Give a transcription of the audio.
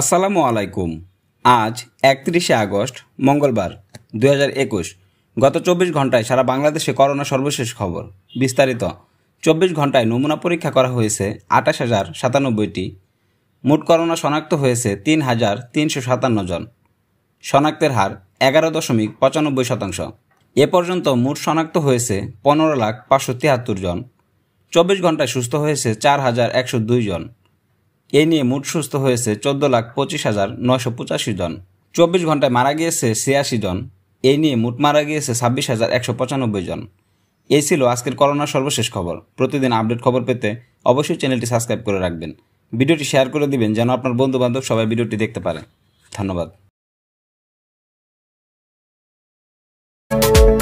আসসালামু আলাইকুম আজ একত্রিশে আগস্ট মঙ্গলবার দু একুশ গত চব্বিশ ঘন্টায় সারা বাংলাদেশে করোনা সর্বশেষ খবর বিস্তারিত চব্বিশ ঘন্টায় নমুনা পরীক্ষা করা হয়েছে আঠাশ হাজার সাতানব্বইটি মোট করোনা শনাক্ত হয়েছে তিন হাজার তিনশো সাতান্ন জন শনাক্তের হার এগারো দশমিক পঁচানব্বই শতাংশ এ পর্যন্ত মোট শনাক্ত হয়েছে পনেরো লাখ পাঁচশো তিয়াত্তর জন চব্বিশ ঘন্টায় সুস্থ হয়েছে চার হাজার একশো দুই জন এ নিয়ে মোট সুস্থ হয়েছে চোদ্দ লাখ পঁচিশ হাজার নয়শো পঁচাশি জন চব্বিশ ঘন্টায় মারা গিয়েছে ছিয়াশি জন এ নিয়ে মোট মারা গিয়েছে ছাব্বিশ হাজার একশো পঁচানব্বই জন এই ছিল আজকের করোনার সর্বশেষ খবর প্রতিদিন আপডেট খবর পেতে অবশ্যই চ্যানেলটি সাবস্ক্রাইব করে রাখবেন ভিডিওটি শেয়ার করে দিবেন যেন আপনার বন্ধুবান্ধব সবাই ভিডিওটি দেখতে পারে ধন্যবাদ